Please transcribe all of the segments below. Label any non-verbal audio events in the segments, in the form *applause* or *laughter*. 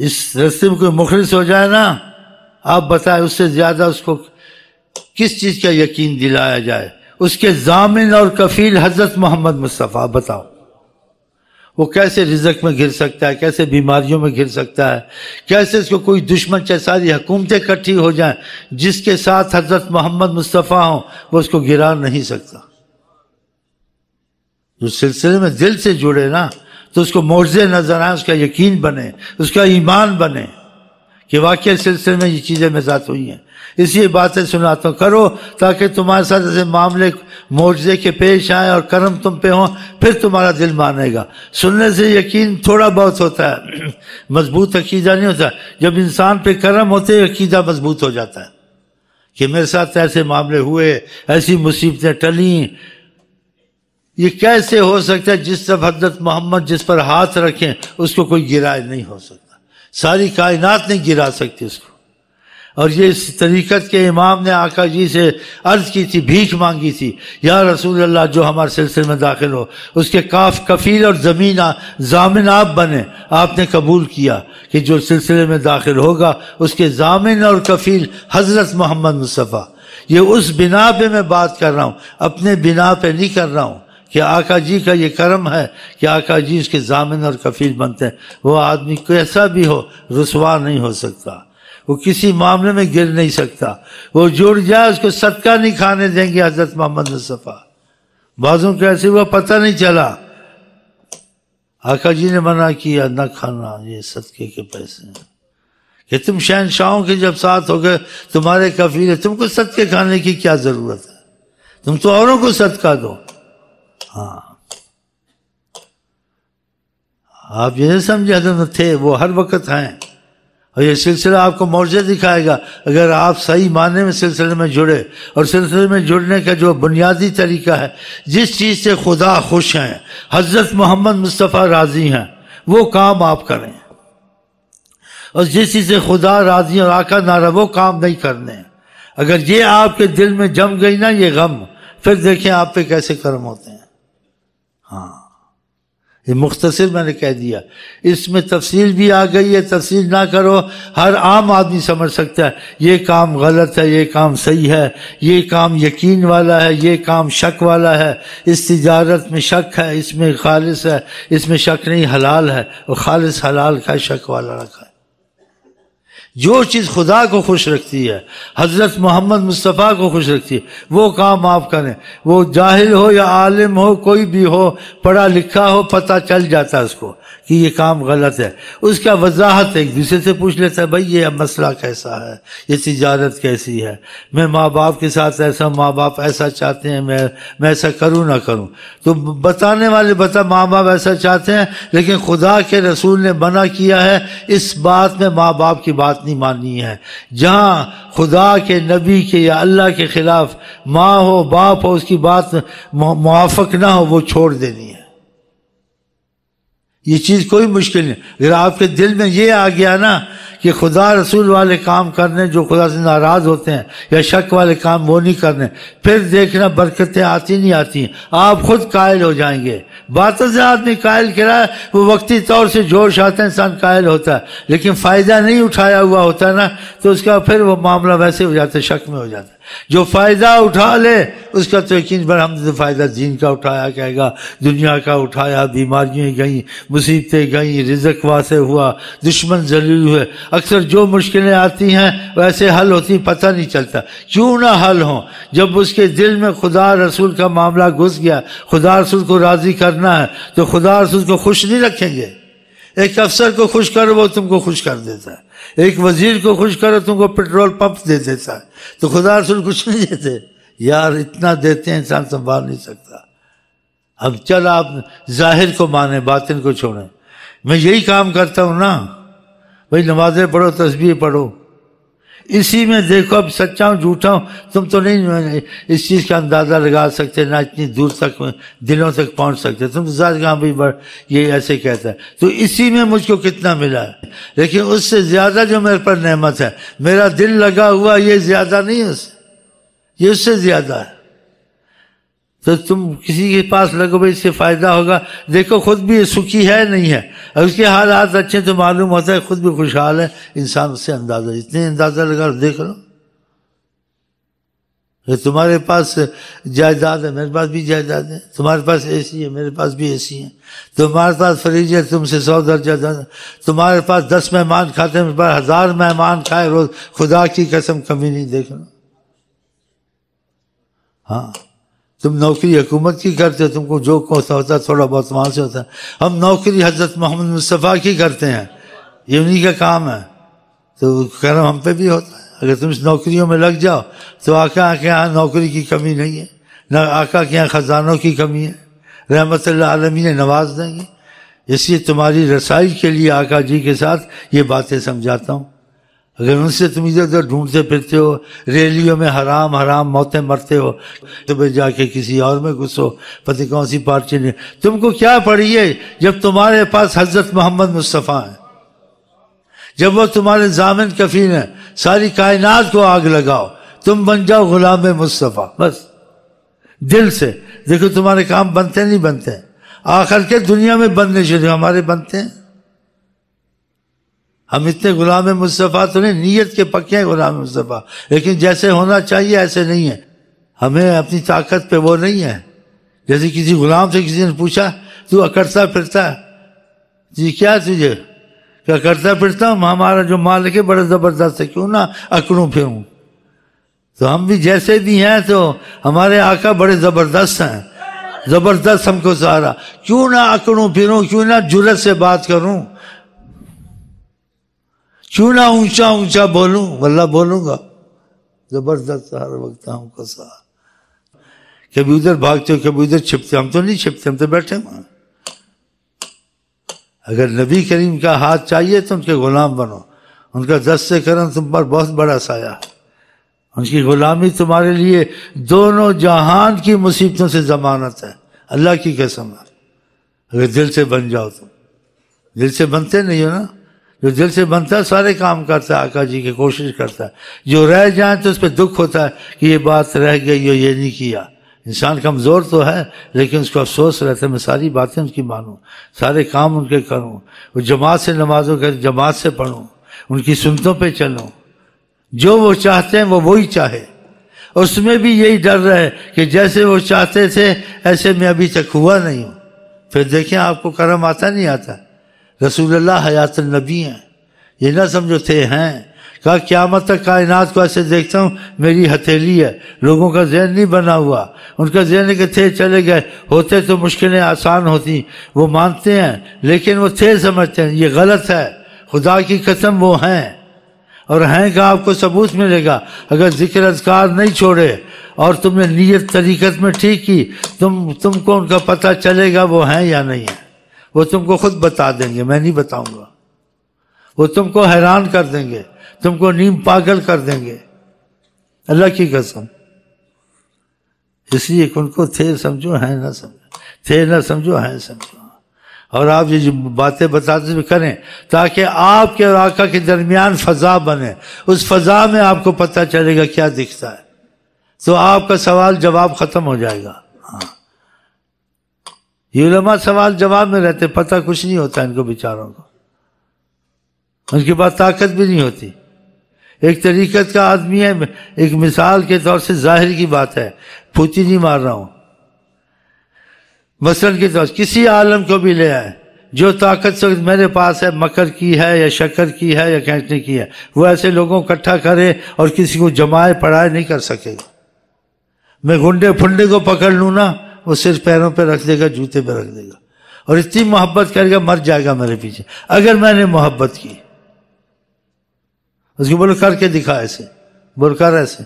इस रस्ते में कोई मुखलिस हो जाए ना आप बताएं उससे ज़्यादा उसको किस चीज़ का यकीन दिलाया जाए उसके जामिन और कफील हजरत मोहम्मद मुस्तफ़ा बताओ वो कैसे रिजक में घिर सकता है कैसे बीमारियों में घिर सकता है कैसे इसको कोई दुश्मन चाहे सारी हुकूमतें इकट्ठी हो जाएं जिसके साथ हजरत मोहम्मद मुस्तफ़ा हो वो उसको गिरा नहीं सकता जो सिलसिले में दिल से जुड़े ना तो उसको मोजे नजर आए उसका यकीन बने उसका ईमान बने कि वाकई सिलसिले में ये चीज़ें मेरे साथ हुई हैं इसलिए बातें सुनाता हूँ तो करो ताकि तुम्हारे साथ ऐसे मामले मोजे के पेश आए और कर्म तुम पे हों फिर तुम्हारा दिल मानेगा सुनने से यकीन थोड़ा बहुत होता है *clears throat* मजबूत अकीदा नहीं होता जब इंसान पे कर्म होते अकीदा मजबूत हो जाता है कि मेरे साथ ऐसे मामले हुए ऐसी मुसीबतें टली ये कैसे हो सकता है जिस तब हजरत मोहम्मद जिस पर हाथ रखें उसको कोई गिराए नहीं हो सकता सारी कायनात नहीं गिरा सकती उसको और ये इस तरीक़त के इमाम ने आका जी से अर्ज़ की थी भीख मांगी थी या रसूल अल्लाह जो हमारे सिलसिले में दाखिल हो उसके काफ कफील और ज़मीन जामिन आप बने आपने कबूल किया कि जो सिलसिले में दाखिल होगा उसके जामिन और कफील हज़रत मोहम्मद मुस्तफ़ा ये उस बिना पे मैं बात कर रहा हूँ अपने बिना पे नहीं कर रहा हूँ कि आका जी का ये कर्म है कि आका जी उसके जामिन और कफील बनते हैं वो आदमी कैसा भी हो रसवा नहीं हो सकता वो किसी मामले में गिर नहीं सकता वो जुड़ जाए उसको सदका नहीं खाने देंगे हजरत मोहम्मद मुस्तफ़ा बाजों को ऐसे हुआ पता नहीं चला आका जी ने मना किया न खाना ये सदके के पैसे हैं कि तुम शहनशाहों के जब साथ हो गए तुम्हारे कफील है तुमको सदके खाने की क्या ज़रूरत है तुम तो औरों को सदका दो हाँ आप जैसे समझे हजरत थे वो हर वक्त हैं और ये सिलसिला आपको मौजे दिखाएगा अगर आप सही माने में सिलसिले में जुड़े और सिलसिले में जुड़ने का जो बुनियादी तरीका है जिस चीज़ से खुदा खुश हैं हज़रत मोहम्मद मुस्तफ़ा राज़ी हैं वो काम आप करें और जिस चीज़ से खुदा राज़ी और आका नारा वो काम नहीं करने अगर ये आपके दिल में जम गई ना ये गम फिर देखें आप पे कैसे कर्म होते हैं हाँ ये मुख्तसर मैंने कह दिया इसमें तफसील भी आ गई है तफसील ना करो हर आम आदमी समझ सकता है ये काम गलत है ये काम सही है ये काम यकीन वाला है ये काम शक वाला है इस तजारत में शक है इसमें खालिश है इसमें शक नहीं हलाल है और खालिश हलाल का शक वाला रखा है जो चीज़ खुदा को खुश रखती है हज़रत मोहम्मद मुस्तफ़ा को खुश रखती है वो काम आप करें वो जाहिल हो या आलिम हो कोई भी हो पढ़ा लिखा हो पता चल जाता है उसको कि ये काम गलत है उसका वजाहत एक दूसरे से पूछ लेता है भाई ये मसला कैसा है ये तजारत कैसी है मैं माँ बाप के साथ ऐसा माँ बाप ऐसा चाहते हैं मैं मैं ऐसा करूँ ना करूँ तो बताने वाले बता माँ बाप ऐसा चाहते हैं लेकिन खुदा के रसूल ने मना किया है इस बात में माँ बाप की बात नहीं माननी है जहाँ खुदा के नबी के या अल्लाह के ख़िलाफ़ माँ हो बाप हो उसकी बात मुआफ़ ना हो वो छोड़ देनी है ये चीज़ कोई मुश्किल नहीं अगर आपके दिल में ये आ गया ना कि खुदा रसूल वाले काम करने जो खुदा से नाराज़ होते हैं या शक वाले काम वो नहीं करने फिर देखना बरकतें आती नहीं आती आप खुद कायल हो जाएंगे बातों से आदमी कायल कराए वो वक्ती तौर से जोश आता है इंसान कायल होता है लेकिन फ़ायदा नहीं उठाया हुआ होता ना तो उसका फिर वो मामला वैसे हो जाता है शक में हो जाता है जो फ़ायदा उठा ले उसका तो यकीन पर हम तो फ़ायदा दीन का उठाया कहेगा दुनिया का उठाया बीमारियाँ गईं मुसीबतें गईं रिजक वासे हुआ दुश्मन जलील हुए अक्सर जो मुश्किलें आती हैं वैसे हल होती पता नहीं चलता क्यों ना हल हों जब उसके दिल में खुदा रसूल का मामला घुस गया खुदा रसूल को राज़ी करना है तो खुदा रसूल को खुश नहीं रखेंगे एक अफसर को खुश करो वो तुमको खुश कर देता है एक वजीर को खुश करो तुमको पेट्रोल पंप दे देता है तो खुदा रसूल कुछ नहीं देते यार इतना देते हैं इंसान संभाल नहीं सकता अब चल आप जाहिर को माने बातिन को छोड़ें मैं यही काम करता हूँ ना भाई नमाजें पढ़ो तस्वीर पढ़ो इसी में देखो अब सच्चा हूँ झूठा हूँ तुम तो नहीं इस चीज़ का अंदाज़ा लगा सकते ना इतनी दूर तक दिलों तक पहुँच सकते तुम तो गाँव भी बढ़ ये ऐसे कहता है तो इसी में मुझको कितना मिला है लेकिन उससे ज़्यादा जो मेरे पर नहमत है मेरा दिल लगा हुआ ये ज़्यादा नहीं है ये उससे ज़्यादा है तो तुम किसी के पास लगो भाई इससे फायदा होगा देखो खुद भी सुखी है नहीं है अगर उसके हालात अच्छे तो मालूम होता है खुद भी खुशहाल है इंसान उससे अंदाजा इतने अंदाजा लगा देख लो तुम्हारे पास जायदाद है मेरे पास भी जायदाद है तुम्हारे पास सी है मेरे पास भी सी है तुम्हारे पास फ्रिज है तुमसे सौ दर्जा दर्ज तुम्हारे पास दस मेहमान खाते हैं मेरे पास हज़ार मेहमान खाए रोज़ खुदा की कसम कमी नहीं देख लो हाँ तुम नौकरी हुकूमत की करते हो तुमको जो होता है थोड़ा बहुत वहाँ से होता है हम नौकरी हजरत मोहम्मद मुस्तफ़ा की करते हैं ये उन्हीं का काम है तो करम हम पे भी होता है अगर तुम इस नौकरियों में लग जाओ तो आका के यहाँ नौकरी की कमी नहीं है ना आका के यहाँ ख़जानों की कमी है रहमत आलमी ने नवाज देंगे इसलिए तुम्हारी रसाई के लिए आका जी के साथ ये बातें समझाता हूँ अगर उनसे तुम इधर उधर ढूंढते फिरते हो रैलियों में हराम हराम मौतें मरते हो तो फिर जाके किसी और में घुसो पति कौन सी पार्टी ने तुमको क्या पढ़िए जब तुम्हारे पास हजरत मोहम्मद मुस्तफ़ा हैं जब वो तुम्हारे जामिन कफीन है सारी कायनात को आग लगाओ तुम बन जाओ गुलाम मुस्तफ़ा बस दिल से देखो तुम्हारे काम बनते नहीं बनते आखिर के दुनिया में बनने शुरू हमारे बनते हैं हम इतने गुलाम मुस्तफ़ा तो नहीं नीयत के पक्के हैं गुलाम मुस्तफ़ा लेकिन जैसे होना चाहिए ऐसे नहीं है हमें अपनी ताकत पे वो नहीं है जैसे किसी गुलाम से किसी ने पूछा तू अकड़ता फिरता है जी क्या तुझे क्या करता फिरता हूँ हमारा जो मालिक है बड़ा ज़बरदस्त है क्यों ना अकड़ू फिरूँ तो हम भी जैसे भी हैं तो हमारे आका बड़े ज़बरदस्त हैं ज़बरदस्त हमको सहारा क्यों ना अकड़ू फिरूँ क्यों ना जुरत से बात करूँ क्यों ना ऊंचा ऊंचा बोलूं वल्ला बोलूंगा जबरदस्त हर वक्त हमको सहा कभी उधर भागते हो कभी उधर छिपते हम तो नहीं छिपते हम तो बैठे वहां अगर नबी करीम का हाथ चाहिए तो उनके गुलाम बनो उनका दस्त से करम तुम पर बहुत बड़ा साया उनकी गुलामी तुम्हारे लिए दोनों जहान की मुसीबतों से जमानत है अल्लाह की कसम है अगर दिल से बन जाओ तुम दिल से बनते नहीं हो ना जो दिल से बनता है सारे काम करता है आका जी की कोशिश करता है जो रह जाए तो उस पर दुख होता है कि ये बात रह गई और ये नहीं किया इंसान कमज़ोर तो है लेकिन उसको अफसोस रहता है मैं सारी बातें उनकी मानूँ सारे काम उनके करूँ वो जमात से नमाजों कर जमात से पढ़ूँ उनकी सुनतों पर चलूँ जो वो चाहते हैं वो वही चाहे उसमें भी यही डर रहे कि जैसे वो चाहते थे ऐसे मैं अभी तक हुआ नहीं हूँ फिर देखें आपको कर्म आता नहीं आता रसूलुल्लाह हयात नबी हैं ये ना समझो थे हैं कहा क्यामत तक कायनात को ऐसे देखता हूँ मेरी हथेली है लोगों का जहन नहीं बना हुआ उनका जहन के थे चले गए होते तो मुश्किलें आसान होती वो मानते हैं लेकिन वो थे समझते हैं ये गलत है खुदा की कसम वो हैं और हैं का आपको सबूत मिलेगा अगर जिक्र अजकार नहीं छोड़े और तुमने नीयत तरीकत में ठीक की तुम तुमको उनका पता चलेगा वो हैं या नहीं है वो तुमको खुद बता देंगे मैं नहीं बताऊंगा वो तुमको हैरान कर देंगे तुमको नीम पागल कर देंगे अल्लाह की कसम इसलिए उनको थे समझो है ना समझो थे ना समझो है समझो और आप ये बातें बताते हुए करें ताकि आपके और आका के दरमियान फ़जा बने उस फ़जा में आपको पता चलेगा क्या दिखता है तो आपका सवाल जवाब ख़त्म हो जाएगा ये लम्बा सवाल जवाब में रहते पता कुछ नहीं होता इनको बेचारों को उनके पास ताकत भी नहीं होती एक तरीकत का आदमी है एक मिसाल के तौर से जाहिर की बात है पूछी नहीं मार रहा हूँ मसलन के तौर किसी आलम को भी ले आए जो ताकत से मेरे पास है मकर की है या शक्कर की है या कैंटने की है वो ऐसे लोगों को इकट्ठा करे और किसी को जमाए पढ़ाए नहीं कर सकेगा मैं गुंडे फुंडे को पकड़ लू ना वो सिर्फ पैरों पे रख देगा जूते पे रख देगा और इतनी मोहब्बत करेगा मर जाएगा मेरे पीछे अगर मैंने मोहब्बत की उसको बोलो करके दिखा ऐसे बोल कर ऐसे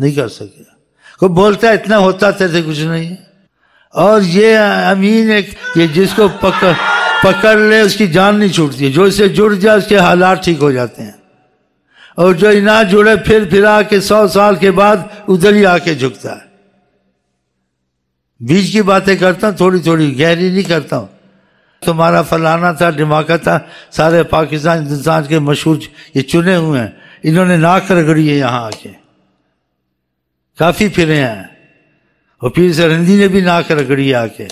नहीं कर सके को बोलता इतना होता तेरे कुछ नहीं है और ये अमीन एक ये जिसको पकड़ पकड़ ले उसकी जान नहीं छूटती जो इसे जुड़ जाए उसके हालात ठीक हो जाते हैं और जो इना जुड़े फिर फिरा के सौ साल के बाद उधर ही आके झुकता है बीज की बातें करता हूँ थोड़ी थोड़ी गहरी नहीं करता हूँ तुम्हारा फलाना था धमाका था सारे पाकिस्तान हिंदुस्तान के मशहूर ये चुने हुए हैं इन्होंने नाक रगड़ी है यहाँ आके काफ़ी फिरे हैं और पीर हिंदी ने भी नाक रगड़ी है आके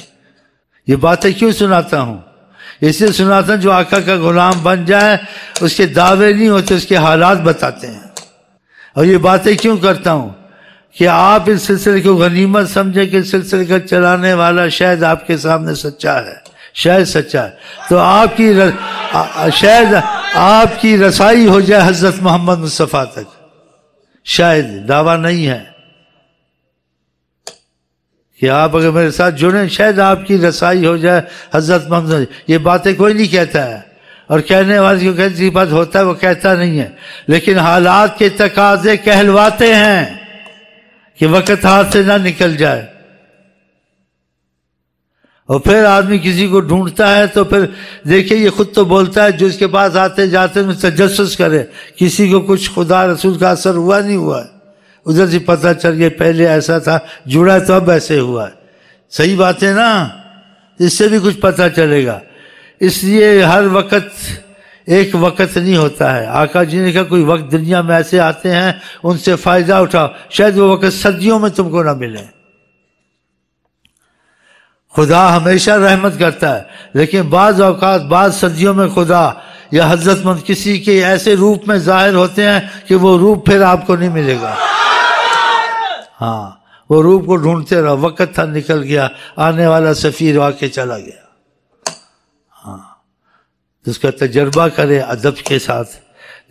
ये बातें क्यों सुनाता हूँ इसलिए सुनाता हूँ जो आका का गुलाम बन जाए उसके दावे नहीं होते उसके हालात बताते हैं और ये बातें क्यों करता हूँ कि आप इस सिलसिले को गनीमत समझे कि सिलसिले का चलाने वाला शायद आपके सामने सच्चा है शायद सच्चा है तो आपकी र, आ, शायद आपकी रसाई हो जाए हजरत मोहम्मद मुस्तफ़ा तक शायद दावा नहीं है कि आप अगर मेरे साथ जुड़े शायद आपकी रसाई हो जाए हजरत मोहम्मद ये बातें कोई नहीं कहता है और कहने वाले को कहते बात होता है वो कहता नहीं है लेकिन हालात के तकाजे कहलवाते हैं कि वक्त हाथ से ना निकल जाए और फिर आदमी किसी को ढूंढता है तो फिर देखिए ये खुद तो बोलता है जो इसके पास आते जाते में तजस करे किसी को कुछ खुदा रसूल का असर हुआ नहीं हुआ उधर से पता चल गया पहले ऐसा था जुड़ा तो अब ऐसे हुआ है सही बात है ना इससे भी कुछ पता चलेगा इसलिए हर वक्त एक वक्त नहीं होता है आका जी ने कहा कोई वक्त दुनिया में ऐसे आते हैं उनसे फ़ायदा उठाओ शायद वो वक्त सदियों में तुमको ना मिले खुदा हमेशा रहमत करता है लेकिन बाज़ अवकात बाज़ सदियों में खुदा या हजरतमंद किसी के ऐसे रूप में ज़ाहिर होते हैं कि वो रूप फिर आपको नहीं मिलेगा हाँ वो रूप को ढूंढते रहो वक्त था निकल गया आने वाला सफ़ीर आके चला गया जिसका तजर्बा करे अदब के साथ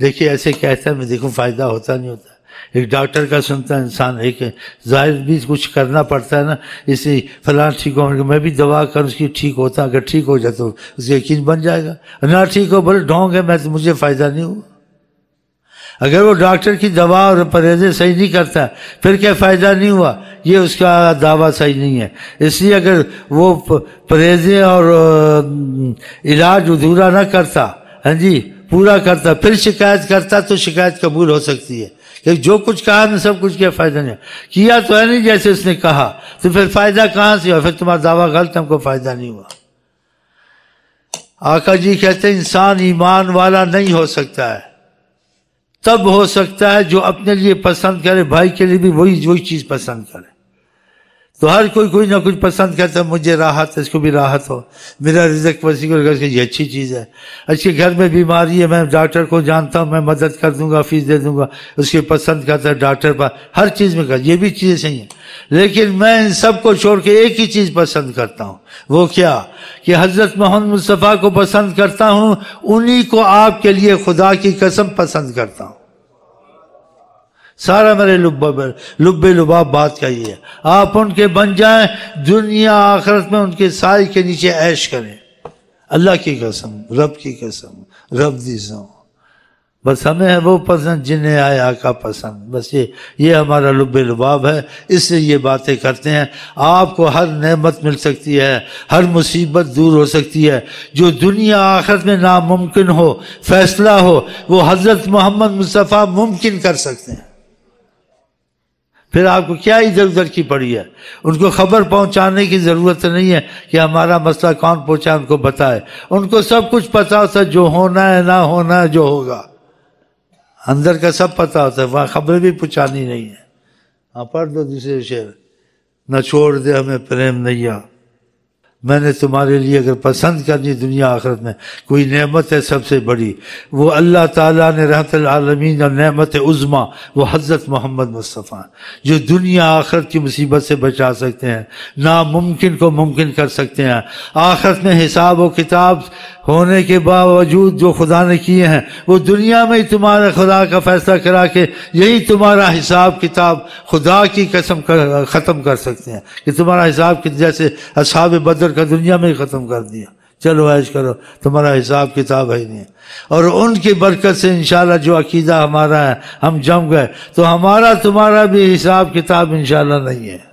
देखिए ऐसे कहता है मैं देखूँ फ़ायदा होता नहीं होता एक डॉक्टर का सुनता है इंसान एक जाहिर भी कुछ करना पड़ता है ना इसी फलां ठीक हो मैं भी दवा कर उसकी ठीक होता अगर ठीक हो जाए तो उसका यकीन बन जाएगा ना ठीक हो बोले ढोंग है मैं तो मुझे फ़ायदा नहीं हुआ अगर वो डॉक्टर की दवा और परहेजे सही नहीं करता फिर क्या फ़ायदा नहीं हुआ ये उसका दावा सही नहीं है इसलिए अगर वो परहेजे और इलाज अधूरा ना करता हाँ जी पूरा करता फिर शिकायत करता तो शिकायत कबूल हो सकती है कि जो कुछ कहा ना सब कुछ क्या फ़ायदा नहीं किया तो है नहीं जैसे उसने कहा तो फिर फ़ायदा कहाँ से हुआ फिर तुम्हारा दावा गलत हमको फ़ायदा नहीं हुआ आका जी कहते इंसान ईमान वाला नहीं हो सकता है तब हो सकता है जो अपने लिए पसंद करे भाई के लिए भी वही वही चीज़ पसंद करे तो हर कोई कोई ना कुछ पसंद करता है मुझे राहत इसको भी राहत हो मेरा रिजक वसी को ये अच्छी चीज़ है अच्छे घर में बीमारी है मैं डॉक्टर को जानता हूँ मैं मदद कर दूंगा फीस दे दूंगा उसके पसंद करता है डॉक्टर पर हर चीज़ में कर ये भी चीज़ें सही हैं लेकिन मैं इन सब को छोड़ के एक ही चीज़ पसंद करता हूँ वो क्या कि हज़रत मोहम्मद मुस्तफ़ा को पसंद करता हूँ उन्हीं को आपके लिए खुदा की कसम पसंद करता हूँ सारा मेरे लुब्बे लुब्बे लुबाब बात का ये है आप उनके बन जाएं दुनिया आखरत में उनके साय के नीचे ऐश करें अल्लाह की कसम रब की कसम रब दिसम बस हमें है वो पसंद जिन्हें आया का पसंद बस ये ये हमारा लुब्बे लुबाब है इससे ये बातें करते हैं आपको हर नेमत मिल सकती है हर मुसीबत दूर हो सकती है जो दुनिया आखिर में नामुमकिन हो फैसला हो वो हज़रत मोहम्मद मुस्तफ़ा मुमकिन कर सकते हैं फिर आपको क्या इधर उधर की पड़ी है उनको खबर पहुंचाने की ज़रूरत नहीं है कि हमारा मसला कौन पहुंचा उनको बताए उनको सब कुछ पता होता है जो होना है ना होना है जो होगा अंदर का सब पता होता है वहाँ खबरें भी पहुँचानी नहीं है हाँ पढ़ दो दूसरे शेर न छोड़ दे हमें प्रेम नैया मैंने तुम्हारे लिए अगर पसंद करनी दुनिया आखिरत में कोई नेमत है सबसे बड़ी वो अल्लाह ताला ने रहमतमीन और नेमत उज़मा वो हज़रत मोहम्मद मुस्तफ़ा जो दुनिया आखिरत की मुसीबत से बचा सकते हैं नामुमकिन को मुमकिन कर सकते हैं आखिरत में हिसाब व किताब होने के बावजूद जो खुदा ने किए हैं वो दुनिया में ही तुम्हारा खुदा का फैसला करा के यही तुम्हारा हिसाब किताब खुदा की कसम कर ख़त्म कर सकते हैं कि तुम्हारा हिसाब जैसे असाब बदर का दुनिया में ही ख़त्म कर दिया चलो ऐश करो तुम्हारा हिसाब किताब है नहीं और उनकी बरकत से इन जो अकीदा हमारा है हम जम गए तो हमारा तुम्हारा भी हिसाब किताब इन नहीं है